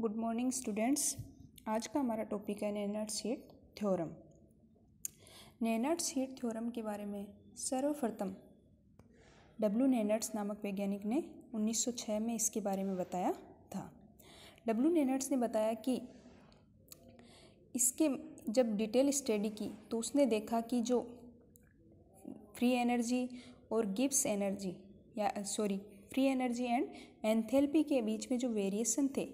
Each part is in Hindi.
गुड मॉर्निंग स्टूडेंट्स आज का हमारा टॉपिक है Nernst heat theorem Nernst heat theorem के बारे में सर्वप्रथम डब्ल्यू नैनट्स नामक वैज्ञानिक ने 1906 में इसके बारे में बताया था डब्ल्यू नैनट्स ने बताया कि इसके जब डिटेल स्टडी की तो उसने देखा कि जो फ्री एनर्जी और गिब्स एनर्जी या sorry free energy and enthalpy के बीच में जो वेरिएशन थे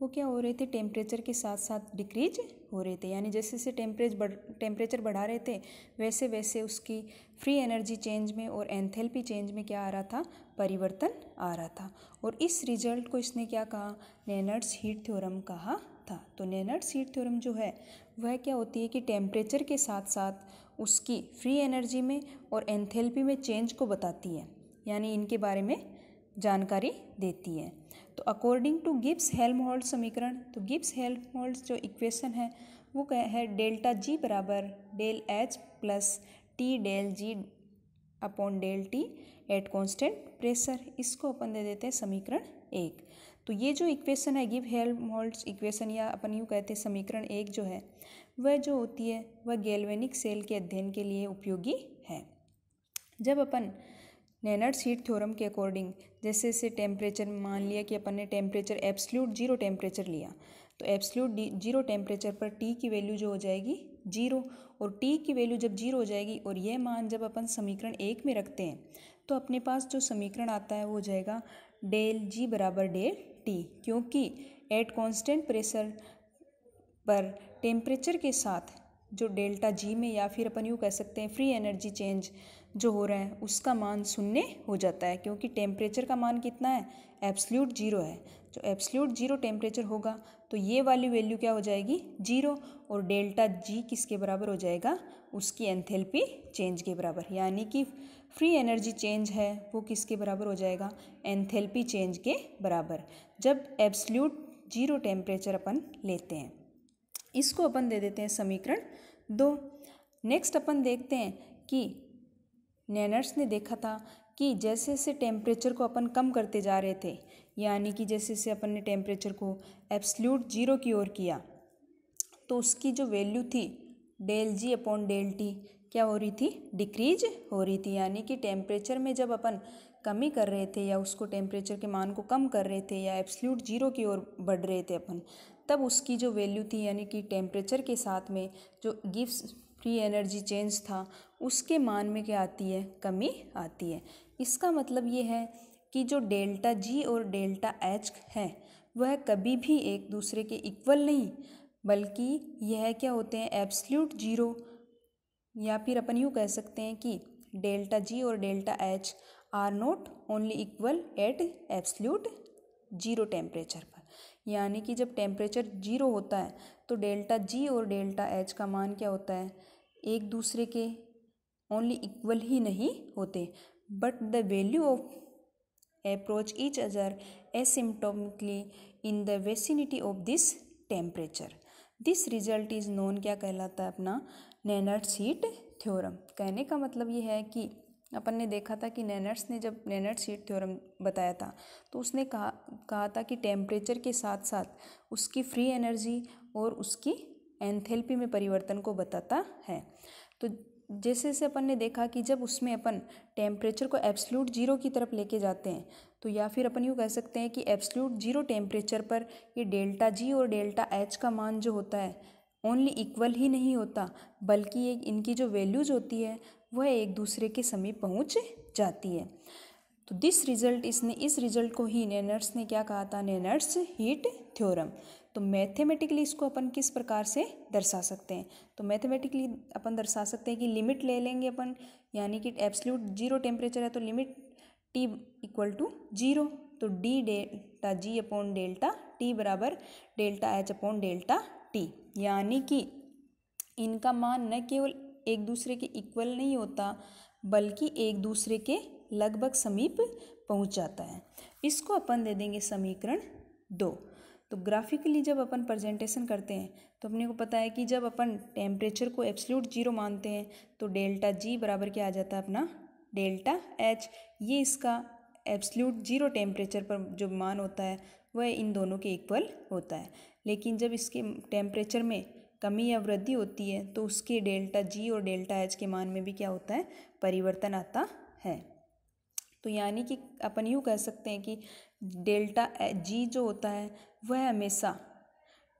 वो क्या हो रहे थे टेम्परेचर के साथ साथ डिक्रीज हो रहे थे यानी जैसे जैसे टेम्परेच बढ़ टेम्परेचर बढ़ा रहे थे वैसे वैसे उसकी फ्री एनर्जी चेंज में और एंथेल्पी चेंज में क्या आ रहा था परिवर्तन आ रहा था और इस रिजल्ट को इसने क्या कहा नैनर्ट्स हीट थ्योरम कहा था तो नैनर्ट्स हीट थ्योरम जो है वह क्या होती है कि टेम्परेचर के साथ साथ उसकी फ्री एनर्जी में और एंथेल्पी में चेंज को बताती है यानी इनके बारे में जानकारी देती है तो according to Gibbs Helmholtz समीकरण तो गिब्स हेल्म होल्ड जो इक्वेशन है वो क्या है डेल्टा जी बराबर del H plus T del G upon del T at constant pressure इसको अपन दे देते हैं समीकरण एक तो ये जो इक्वेशन है गिव हेल्म होल्ड्स इक्वेशन या अपन यूँ कहते हैं समीकरण एक जो है वह जो होती है वह गैल्वेनिक सेल के अध्ययन के लिए उपयोगी है जब अपन नैनर्स हीट थ्योरम के अकॉर्डिंग जैसे जैसे टेम्परेचर मान लिया कि अपन ने टेम्परेचर एब्सल्यूट जीरो टेम्परेचर लिया तो एब्सल्यूट जीरो टेम्परेचर पर टी की वैल्यू जो हो जाएगी जीरो और टी की वैल्यू जब जीरो हो जाएगी और यह मान जब अपन समीकरण एक में रखते हैं तो अपने पास जो समीकरण आता है वो हो जाएगा डेल जी बराबर डेल टी क्योंकि एट कॉन्स्टेंट प्रेशर पर टेम्परेचर के साथ जो डेल्टा जी में या फिर अपन यूँ कह सकते हैं फ्री एनर्जी चेंज जो हो रहा है उसका मान शून्य हो जाता है क्योंकि टेम्परेचर का मान कितना है एब्सल्यूट जीरो है तो एब्सल्यूट जीरो टेम्परेचर होगा तो ये वाली वैल्यू क्या हो जाएगी जीरो और डेल्टा जी किसके बराबर हो जाएगा उसकी एंथेल्पी चेंज के बराबर यानी कि फ्री एनर्जी चेंज है वो किसके बराबर हो जाएगा एंथेल्पी चेंज के बराबर जब एब्सल्यूट जीरो टेम्परेचर अपन लेते हैं इसको अपन दे देते हैं समीकरण दो नेक्स्ट अपन देखते हैं कि नैनर्स ने देखा था कि जैसे जैसे टेम्परेचर को अपन कम करते जा रहे थे यानी कि जैसे जैसे अपन ने टेम्परेचर को एब्सल्यूट जीरो की ओर किया तो उसकी जो वैल्यू थी del G upon del T क्या हो रही थी डिक्रीज हो रही थी यानी कि टेम्परेचर में जब अपन कमी कर रहे थे या उसको टेम्परेचर के मान को कम कर रहे थे या एब्सल्यूट जीरो की ओर बढ़ रहे थे अपन तब उसकी जो वैल्यू थी यानी कि टेम्परेचर के साथ में जो गिव्स फ्री एनर्जी चेंज था उसके मान में क्या आती है कमी आती है इसका मतलब ये है कि जो डेल्टा जी और डेल्टा एच है वह कभी भी एक दूसरे के इक्वल नहीं बल्कि यह क्या होते हैं एब्सल्यूट जीरो या फिर अपन यूँ कह सकते हैं कि डेल्टा जी और delta H are not only equal at absolute zero temperature पर यानी कि जब टेम्परेचर जीरो होता है तो डेल्टा जी और डेल्टा एच का मान क्या होता है एक दूसरे के ओनली इक्वल ही नहीं होते but the value of approach each other asymptotically in the vicinity of this temperature this result is known क्या कहलाता है अपना नैनर्ट हीट थ्योरम कहने का मतलब ये है कि अपन ने देखा था कि नैनर्स ने जब नैनर्स हीट थ्योरम बताया था तो उसने कहा कहा था कि टेम्परेचर के साथ साथ उसकी फ्री एनर्जी और उसकी एंथेल्पी में परिवर्तन को बताता है तो जैसे जैसे अपन ने देखा कि जब उसमें अपन टेम्परेचर को एब्सल्यूट जीरो की तरफ लेके जाते हैं तो या फिर अपन यूँ कह सकते हैं कि एब्सल्यूट जीरो टेम्परेचर पर ये डेल्टा जी और डेल्टा एच का मान जो होता है ओनली इक्वल ही नहीं होता बल्कि एक इनकी जो वैल्यूज़ होती है वह एक दूसरे के समीप पहुंच जाती है तो दिस रिजल्ट इसने इस रिजल्ट को ही नेनर्स ने क्या कहा था नेनर्स हीट थ्योरम तो मैथमेटिकली इसको अपन किस प्रकार से दर्शा सकते हैं तो मैथमेटिकली अपन दर्शा सकते हैं कि लिमिट ले लेंगे अपन यानी कि एब्सल्यूट जीरो टेम्परेचर है तो limit T equal to zero तो D delta G upon delta T बराबर delta H upon delta T यानी कि इनका मान न केवल एक दूसरे के इक्वल नहीं होता बल्कि एक दूसरे के लगभग समीप पहुंच जाता है इसको अपन दे देंगे समीकरण दो तो ग्राफिकली जब अपन प्रेजेंटेशन करते हैं तो अपने को पता है कि जब अपन टेम्परेचर को एब्सल्यूट जीरो मानते हैं तो डेल्टा जी बराबर क्या आ जाता है अपना डेल्टा एच ये इसका एब्सल्यूट जीरो टेम्परेचर पर जो मान होता है वह इन दोनों के इक्वल होता है लेकिन जब इसके टेम्परेचर में कमी या वृद्धि होती है तो उसके डेल्टा जी और डेल्टा एच के मान में भी क्या होता है परिवर्तन आता है तो यानी कि अपन यूँ कह सकते हैं कि डेल्टा जी जो होता है वह हमेशा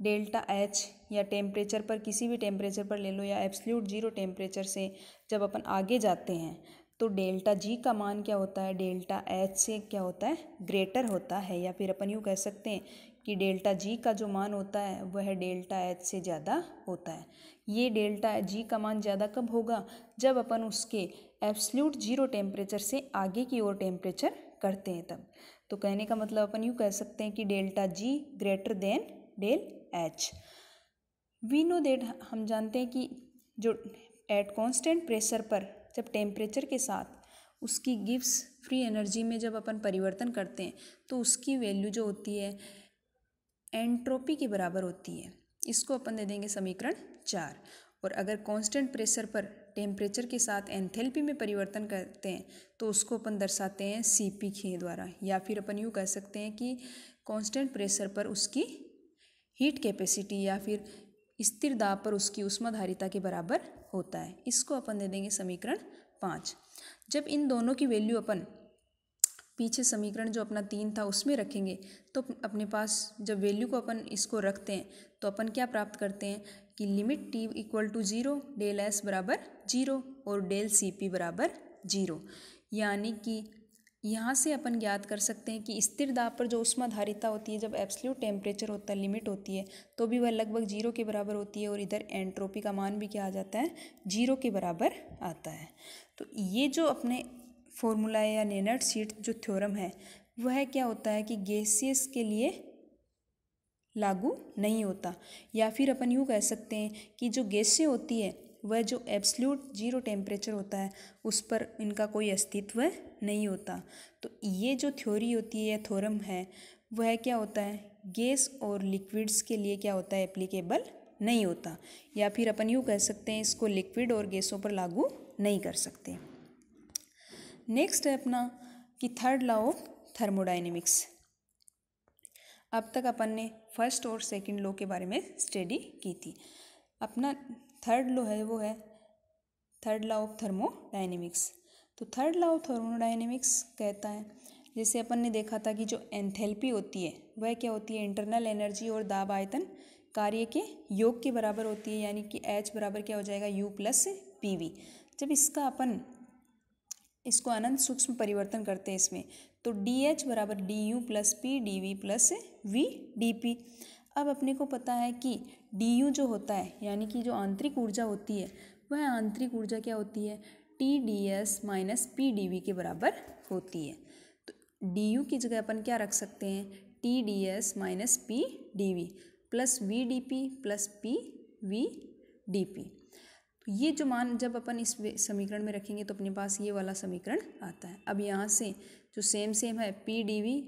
डेल्टा एच या टेम्परेचर पर किसी भी टेम्परेचर पर ले लो या एब्सल्यूट जीरो टेम्परेचर से जब अपन आगे जाते हैं तो डेल्टा जी का मान क्या होता है डेल्टा एच से क्या होता है ग्रेटर होता है या फिर अपन यूँ कह सकते हैं कि डेल्टा जी का जो मान होता है वह डेल्टा एच से ज़्यादा होता है ये डेल्टा जी का मान ज़्यादा कब होगा जब अपन उसके एब्सल्यूट जीरो टेम्परेचर से आगे की ओर टेम्परेचर करते हैं तब तो कहने का मतलब अपन यूँ कह सकते हैं कि delta G greater than del H we know that हम जानते हैं कि जो एट कांस्टेंट प्रेशर पर जब टेम्परेचर के साथ उसकी गिव्स फ्री एनर्जी में जब अपन परिवर्तन करते हैं तो उसकी वैल्यू जो होती है एंट्रोपी के बराबर होती है इसको अपन दे देंगे समीकरण चार और अगर कांस्टेंट प्रेशर पर टेम्परेचर के साथ एंथेल्पी में परिवर्तन करते हैं तो उसको अपन दर्शाते हैं सी पी के द्वारा या फिर अपन यूँ कह सकते हैं कि कांस्टेंट प्रेशर पर उसकी हीट कैपेसिटी या फिर स्थिर दाब पर उसकी उष्माधारिता के बराबर होता है इसको अपन दे देंगे समीकरण पाँच जब इन दोनों की वैल्यू अपन पीछे समीकरण जो अपना तीन था उसमें रखेंगे तो अपने पास जब वैल्यू को अपन इसको रखते हैं तो अपन क्या प्राप्त करते हैं कि limit T equal to zero del S बराबर जीरो और डेल सी पी बराबर जीरो यानी कि यहाँ से अपन ज्ञात कर सकते हैं कि स्थिर दाब पर जो धारिता होती है जब एब्सल्यूट टेम्परेचर होता है लिमिट होती है तो भी वह लगभग जीरो के बराबर होती है और इधर एंट्रोपी का मान भी क्या आ जाता है जीरो के बराबर आता है तो ये जो अपने फॉर्मूला या नेनर्ट सीट जो थ्योरम है वह क्या होता है कि गैसियस के लिए लागू नहीं होता या फिर अपन यूँ कह सकते हैं कि जो गैसें होती है वह जो एब्सल्यूट जीरो टेम्परेचर होता है उस पर इनका कोई अस्तित्व नहीं होता तो ये जो थ्योरी होती है या थोरम है वह क्या होता है गैस और लिक्विड्स के लिए क्या होता है एप्लीकेबल नहीं होता या फिर अपन यूँ कह सकते हैं इसको लिक्विड और गैसों पर लागू नहीं कर सकते नेक्स्ट है अपना कि थर्ड लॉ ऑफ थर्मोडाइनमिक्स अब तक अपन ने फर्स्ट और सेकंड लॉ के बारे में स्टडी की थी अपना थर्ड लो है वो है थर्ड लॉ ऑफ थर्मोडाइनेमिक्स तो थर्ड लॉ ऑफ थर्मोडाइनेमिक्स कहता है जैसे अपन ने देखा था कि जो एंथेल्पी होती है वह क्या होती है इंटरनल एनर्जी और दाब आयतन कार्य के योग के बराबर होती है यानी कि एच बराबर क्या हो जाएगा यू प्लस पी वी जब इसका अपन इसको अनंत सूक्ष्म परिवर्तन करते हैं इसमें तो डी एच बराबर D U plus P D V plus V D P अब अपने को पता है कि डी यू जो होता है यानी कि जो आंतरिक ऊर्जा होती है वह आंतरिक ऊर्जा क्या होती है T D S minus P D V के बराबर होती है तो डी यू की जगह अपन क्या रख सकते हैं T D S minus P D V plus V D P plus P V D P तो ये जो मान जब अपन इस समीकरण में रखेंगे तो अपने पास ये वाला समीकरण आता है अब यहाँ से जो सेम सेम है P D V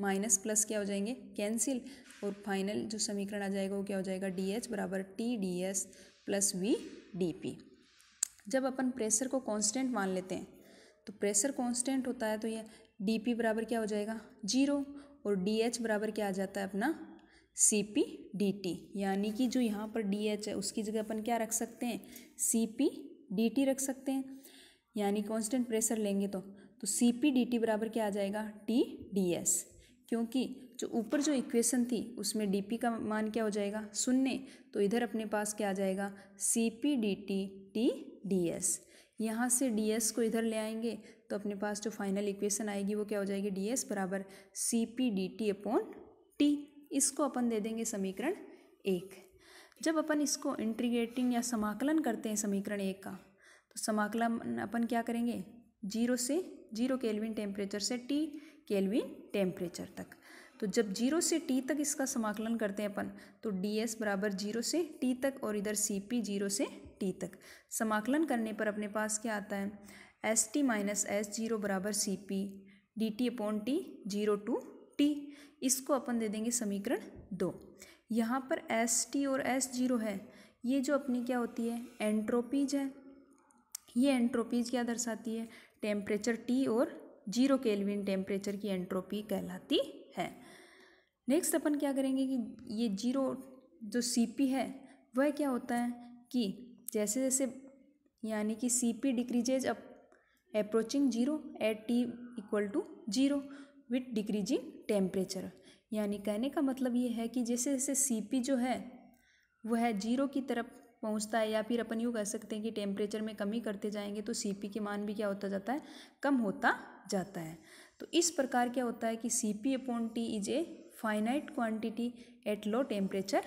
minus plus क्या हो जाएंगे कैंसिल और फाइनल जो समीकरण आ जाएगा वो क्या हो जाएगा डी एच बराबर T D S plus V D P जब अपन प्रेशर को कांस्टेंट मान लेते हैं तो प्रेशर कांस्टेंट होता है तो ये डी पी बराबर क्या हो जाएगा जीरो और डी एच बराबर क्या आ जाता है अपना सी पी डी टी यानी कि जो यहाँ पर डी एच है उसकी जगह अपन क्या रख सकते हैं सी पी डी टी रख सकते हैं यानी कांस्टेंट प्रेशर लेंगे तो तो सी पी डी टी बराबर क्या आ जाएगा टी डी एस क्योंकि जो ऊपर जो इक्वेशन थी उसमें डी पी का मान क्या हो जाएगा शून्य तो इधर अपने पास क्या आ जाएगा C P D T T D S यहाँ से डी एस को इधर ले आएंगे तो अपने पास जो फाइनल इक्वेशन आएगी वो क्या हो जाएगी डी एस बराबर C P D T upon T इसको अपन दे देंगे समीकरण एक जब अपन इसको इंट्रीग्रेटिंग या समाकलन करते हैं समीकरण एक का तो समाकलन अपन क्या करेंगे जीरो से जीरो केल्विन टेम्परेचर से टी केल्विन टेम्परेचर तक तो जब जीरो से टी तक इसका समाकलन करते हैं अपन तो डी एस बराबर जीरो से टी तक और इधर सी पी जीरो से टी तक समाकलन करने पर अपने पास क्या आता है S T minus S zero बराबर C P D T upon T zero to T इसको अपन दे देंगे समीकरण दो यहाँ पर एस टी और एस जीरो है ये जो अपनी क्या होती है एंट्रोपीज है ये एंट्रोपीज क्या दर्शाती है टेम्परेचर टी और जीरो केल्विन टेम्परेचर की एंट्रोपी कहलाती है नेक्स्ट अपन क्या करेंगे कि ये जीरो जो सीपी है वह क्या होता है कि जैसे जैसे यानी कि C P decreases up approaching zero at T equal to zero with decreasing temperature यानी कहने का मतलब ये है कि जैसे जैसे सीपी जो है वह जीरो की तरफ पहुंचता है या फिर अपन यूँ कह सकते हैं कि टेम्परेचर में कमी करते जाएंगे तो सीपी के मान भी क्या होता जाता है कम होता जाता है तो इस प्रकार क्या होता है कि C P upon T is a finite quantity at low temperature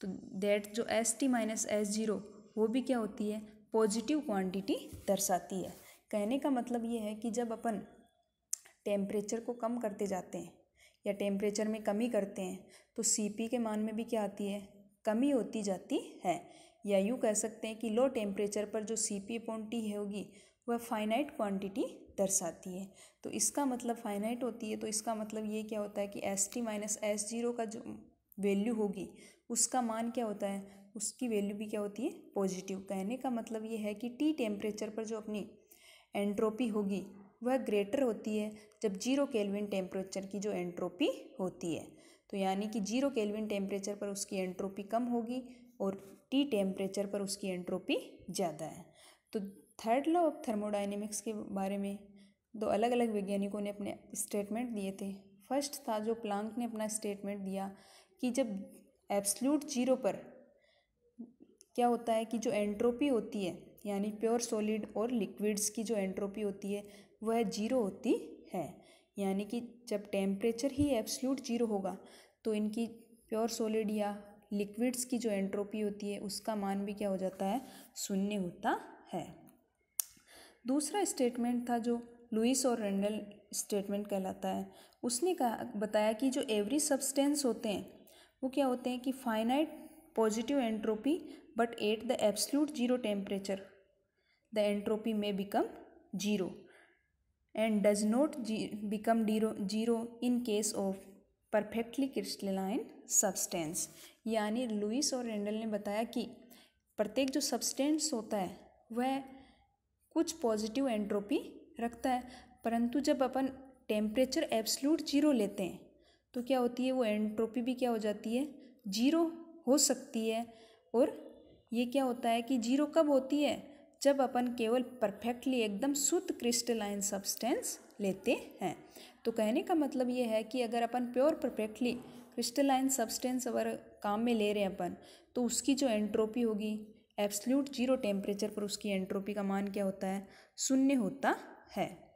तो दैट जो S T minus S zero वो भी क्या होती है पॉजिटिव क्वांटिटी दर्शाती है कहने का मतलब ये है कि जब अपन टेम्परेचर को कम करते जाते हैं या टेम्परेचर में कमी करते हैं तो सी पी के मान में भी क्या आती है कमी होती जाती है या यूँ कह सकते हैं कि लो टेम्परेचर पर जो सी पी अपॉन टी होगी वह फाइनाइट क्वांटिटी दर्शाती है तो इसका मतलब फाइनाइट होती है तो इसका मतलब ये क्या होता है कि S T minus S zero का जो वैल्यू होगी उसका मान क्या होता है उसकी वैल्यू भी क्या होती है पॉजिटिव कहने का मतलब ये है कि टी टेम्परेचर पर जो अपनी एंट्रोपी होगी वह ग्रेटर होती है जब जीरो केल्विन टेम्परेचर की जो एंट्रोपी होती है तो यानी कि जीरो केल्विन टेम्परेचर पर उसकी एंट्रोपी कम होगी और टी टेम्परेचर पर उसकी एंट्रोपी ज़्यादा है तो थर्ड लॉ ऑफ थर्मोडाइनेमिक्स के बारे में दो अलग अलग वैज्ञानिकों ने अपने स्टेटमेंट दिए थे फर्स्ट था जो प्लांक ने अपना स्टेटमेंट दिया कि जब एब्सल्यूट जीरो पर क्या होता है कि जो एंट्रोपी होती है यानी प्योर सॉलिड और लिक्विड्स की जो एंट्रोपी होती है वह जीरो होती है यानी कि जब टेम्परेचर ही एब्सल्यूट जीरो होगा तो इनकी प्योर सॉलिड या लिक्विड्स की जो एंट्रोपी होती है उसका मान भी क्या हो जाता है शून्य होता है दूसरा स्टेटमेंट था जो लुइस और रेंडल स्टेटमेंट कहलाता है उसने कहा बताया कि जो एवरी सब्सटेंस होते हैं वो क्या होते हैं कि finite positive entropy but at the absolute zero temperature the entropy may become zero and does not become zero zero in case of perfectly crystalline substance यानी लुइस और रेंडल ने बताया कि प्रत्येक जो सब्सटेंस होता है वह कुछ पॉजिटिव एंट्रोपी रखता है परंतु जब अपन टेम्परेचर एब्सलूट जीरो लेते हैं तो क्या होती है वो एंट्रोपी भी क्या हो जाती है जीरो हो सकती है और ये क्या होता है कि जीरो कब होती है जब अपन केवल परफेक्टली एकदम शुद्ध क्रिस्टलाइन सब्सटेंस लेते हैं तो कहने का मतलब ये है कि अगर अपन प्योर परफेक्टली क्रिस्टलाइन सब्सटेंस अगर काम में ले रहे हैं अपन तो उसकी जो एंट्रोपी होगी एब्सल्यूट जीरो टेम्परेचर पर उसकी एंट्रोपी का मान क्या होता है शून्य होता है